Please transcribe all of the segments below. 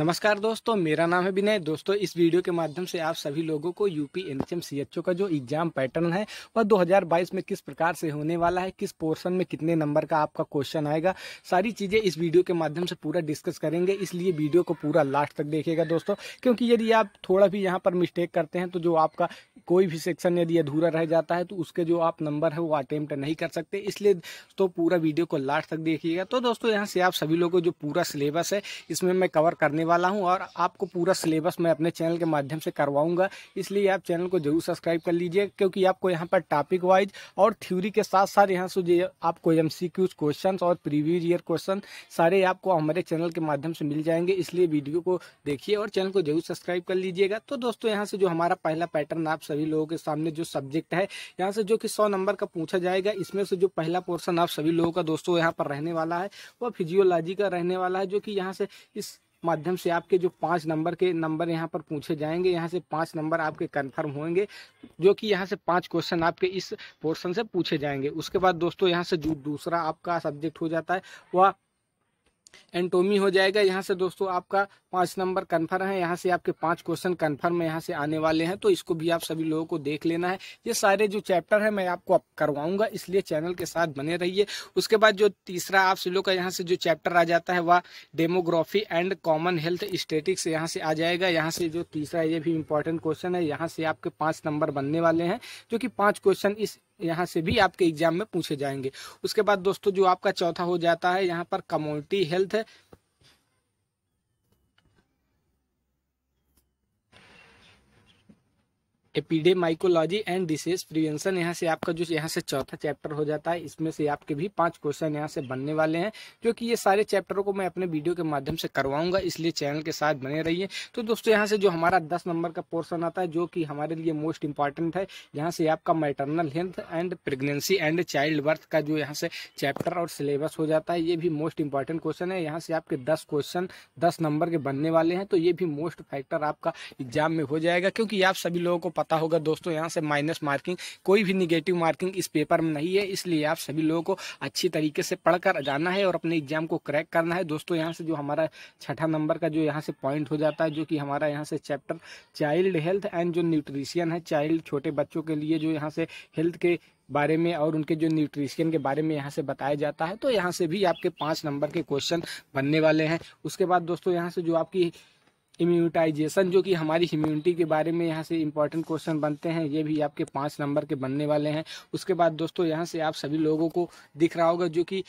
नमस्कार दोस्तों मेरा नाम है विनय दोस्तों इस वीडियो के माध्यम से आप सभी लोगों को यूपी एन का जो एग्जाम पैटर्न है वह 2022 में किस प्रकार से होने वाला है किस पोर्शन में कितने नंबर का आपका क्वेश्चन आएगा सारी चीज़ें इस वीडियो के माध्यम से पूरा डिस्कस करेंगे इसलिए वीडियो को पूरा लास्ट तक देखेगा दोस्तों क्योंकि यदि आप थोड़ा भी यहाँ पर मिस्टेक करते हैं तो जो आपका कोई भी सेक्शन यदि अधूरा रह जाता है तो उसके जो आप नंबर है वो अटैम्प्ट नहीं कर सकते इसलिए तो पूरा वीडियो को लास्ट तक देखिएगा तो दोस्तों यहाँ से आप सभी लोगों को जो पूरा सिलेबस है इसमें मैं कवर करने वाला हूँ और आपको पूरा सिलेबस मैं अपने चैनल के माध्यम से करवाऊँगा इसलिए आप चैनल को जरूर सब्सक्राइब कर लीजिए क्योंकि आपको यहाँ पर टॉपिक वाइज और थ्योरी के साथ साथ यहाँ से आपको एम क्वेश्चन और प्रीवियस ईयर क्वेश्चन सारे आपको हमारे चैनल के माध्यम से मिल जाएंगे इसलिए वीडियो को देखिए और चैनल को जरूर सब्सक्राइब कर लीजिएगा तो दोस्तों यहाँ से जो हमारा पहला पैटर्न आप सभी सभी लोगों के सामने जो सब्जेक्ट है यहाँ से जो कि सौ नंबर का पूछा जाएगा इसमें से जो पहला पोर्सन आप सभी लोगों का दोस्तों यहाँ पर रहने वाला है वह फिजियोलॉजी का रहने वाला है जो कि यहाँ से इस माध्यम से आपके जो पाँच नंबर के नंबर यहाँ पर पूछे जाएंगे यहाँ से पाँच नंबर आपके कंफर्म होंगे जो कि यहाँ से पाँच क्वेश्चन आपके इस पोर्शन से पूछे जाएंगे उसके बाद दोस्तों यहाँ से जो दूसरा आपका सब्जेक्ट हो जाता है वह एंटोमी हो जाएगा यहाँ से दोस्तों आपका पांच नंबर कन्फर्म है यहाँ से आपके पांच क्वेश्चन कन्फर्म यहाँ से आने वाले हैं तो इसको भी आप सभी लोगों को देख लेना है ये सारे जो चैप्टर है मैं आपको करवाऊंगा इसलिए चैनल के साथ बने रहिए उसके बाद जो तीसरा आप सभी लोग का यहाँ से जो चैप्टर आ जाता है वह demography and common health statics यहाँ से आ जाएगा यहाँ से जो तीसरा ये भी इंपॉर्टेंट क्वेश्चन है यहाँ से आपके पाँच नंबर बनने वाले हैं जो कि पांच क्वेश्चन इस यहाँ से भी आपके एग्जाम में पूछे जाएंगे उसके बाद दोस्तों जो आपका चौथा हो जाता है यहाँ पर कम्युनिटी हेल्थ है एपिडेमाइकोलॉजी एंड डिसेज प्रिवेंशन यहाँ से आपका जो यहाँ से चौथा चैप्टर हो जाता है इसमें से आपके भी पांच क्वेश्चन यहाँ से बनने वाले हैं क्योंकि ये सारे चैप्टरों को मैं अपने वीडियो के माध्यम से करवाऊंगा इसलिए चैनल के साथ बने रहिए तो दोस्तों यहाँ से जो हमारा दस नंबर का पोर्सन आता है जो कि हमारे लिए मोस्ट इंपॉर्टेंट है यहाँ से आपका maternal health and pregnancy and child birth का जो यहाँ से चैप्टर और सिलेबस हो जाता है ये भी मोस्ट इंपॉर्टेंट क्वेश्चन है यहाँ से आपके दस क्वेश्चन दस नंबर के बनने वाले हैं तो ये भी मोस्ट फैक्टर आपका एग्जाम में हो जाएगा क्योंकि आप सभी लोगों को पता पता होगा दोस्तों यहाँ से माइनस मार्किंग कोई भी निगेटिव मार्किंग इस पेपर में नहीं है इसलिए आप सभी लोगों को अच्छी तरीके से पढ़कर जाना है और अपने एग्जाम को क्रैक करना है दोस्तों यहाँ से जो हमारा छठा नंबर का जो यहाँ से पॉइंट हो जाता है जो कि हमारा यहाँ से चैप्टर चाइल्ड हेल्थ एंड जो न्यूट्रिशियन है चाइल्ड छोटे बच्चों के लिए जो यहाँ से हेल्थ के बारे में और उनके जो न्यूट्रिशन के बारे में यहाँ से बताया जाता है तो यहाँ से भी आपके पाँच नंबर के क्वेश्चन बनने वाले हैं उसके बाद दोस्तों यहाँ से जो आपकी इम्यूटाइजेशन जो कि हमारी इम्यूनिटी के बारे में यहाँ से इम्पॉर्टेंट क्वेश्चन बनते हैं ये भी आपके पाँच नंबर के बनने वाले हैं उसके बाद दोस्तों यहाँ से आप सभी लोगों को दिख रहा होगा जो कि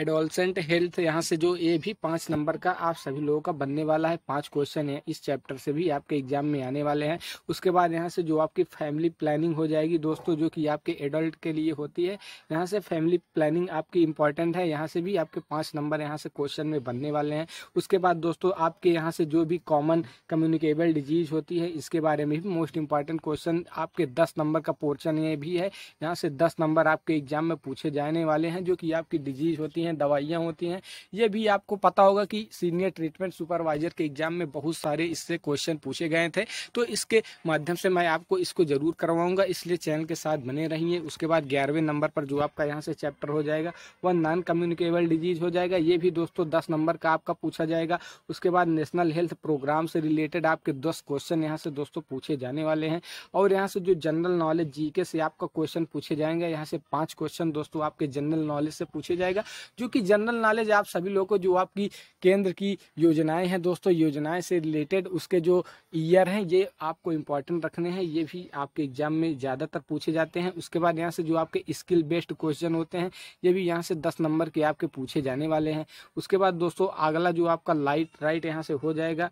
एडोलसेंट हेल्थ यहाँ से जो ये भी पाँच नंबर का आप सभी लोगों का बनने वाला है पांच क्वेश्चन है इस चैप्टर से भी आपके एग्जाम में आने वाले हैं उसके बाद यहाँ से जो आपकी फैमिली प्लानिंग हो जाएगी दोस्तों जो कि आपके एडल्ट के लिए होती है यहाँ से फैमिली प्लानिंग आपकी इंपॉर्टेंट है यहाँ से भी आपके पाँच नंबर यहाँ से क्वेश्चन में बनने वाले हैं उसके बाद दोस्तों आपके यहाँ से जो भी कॉमन कम्युनिकेबल डिजीज होती है इसके बारे में भी मोस्ट इंपॉर्टेंट क्वेश्चन आपके दस नंबर का पोर्शन ये भी है यहाँ से दस नंबर आपके एग्जाम में पूछे जाने वाले हैं जो कि आपकी डिजीज होती है होती हैं दवाइयाँ होती हैं ये भी आपको पता होगा कि सीनियर ट्रीटमेंट सुपरवाइजर के एग्जाम में बहुत सारे इससे क्वेश्चन पूछे गए थे तो इसके माध्यम से मैं आपको इसको जरूर करवाऊंगा इसलिए चैनल के साथ बने रहिए उसके बाद ग्यारहवें नंबर पर जो आपका यहाँ से चैप्टर हो जाएगा वह नॉन कम्युनिकेबल डिजीज हो जाएगा ये भी दोस्तों दस नंबर का आपका पूछा जाएगा उसके बाद नेशनल हेल्थ प्रोग्राम से रिलेटेड आपके दस क्वेश्चन यहाँ से दोस्तों पूछे जाने वाले हैं और यहाँ से जो जनरल नॉलेज जी से आपका क्वेश्चन पूछे जाएंगे यहाँ से पाँच क्वेश्चन दोस्तों आपके जनरल नॉलेज से पूछे जाएगा जो कि जनरल नॉलेज आप सभी लोगों को जो आपकी केंद्र की योजनाएं हैं दोस्तों योजनाएं से रिलेटेड उसके जो ईयर हैं ये आपको इम्पॉर्टेंट रखने हैं ये भी आपके एग्जाम में ज़्यादातर पूछे जाते हैं उसके बाद यहाँ से जो आपके स्किल बेस्ड क्वेश्चन होते हैं ये भी यहाँ से दस नंबर के आपके पूछे जाने वाले हैं उसके बाद दोस्तों अगला जो आपका लाइट राइट यहाँ से हो जाएगा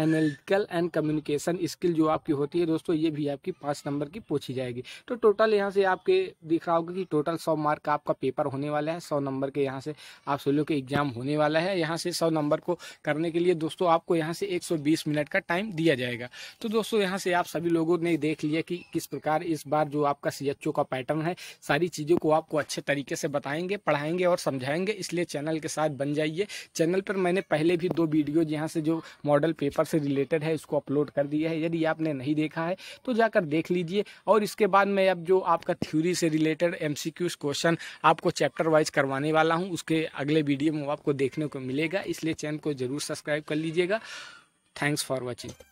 एनालिटिकल एंड कम्युनिकेशन स्किल जो आपकी होती है दोस्तों ये भी आपकी पाँच नंबर की पूछी जाएगी तो टोटल यहाँ से आपके दिख रहा होगा कि टोटल सौ मार्क का आपका पेपर होने वाला है सौ नंबर के यहाँ से आप सोलो के एग्जाम होने वाला है यहाँ से सौ नंबर को करने के लिए दोस्तों आपको यहाँ से बीस मिनट का टाइम दिया जाएगा तो दोस्तों यहाँ से आप सभी लोगों ने देख लिया कि किस प्रकार इस बार जो आपका सी का पैटर्न है सारी चीज़ों को आपको अच्छे तरीके से बताएंगे पढ़ाएंगे और समझाएंगे इसलिए चैनल के साथ बन जाइए चैनल पर मैंने पहले भी दो वीडियोज यहाँ से जो मॉडल पेपर सब से रिलेटेड है इसको अपलोड कर दिया है यदि आपने नहीं देखा है तो जाकर देख लीजिए और इसके बाद मैं अब जो आपका थ्योरी से रिलेटेड एम क्वेश्चन आपको चैप्टर वाइज करवाने वाला हूँ उसके अगले वीडियो में आपको देखने को मिलेगा इसलिए चैनल को जरूर सब्सक्राइब कर लीजिएगा थैंक्स फॉर वॉचिंग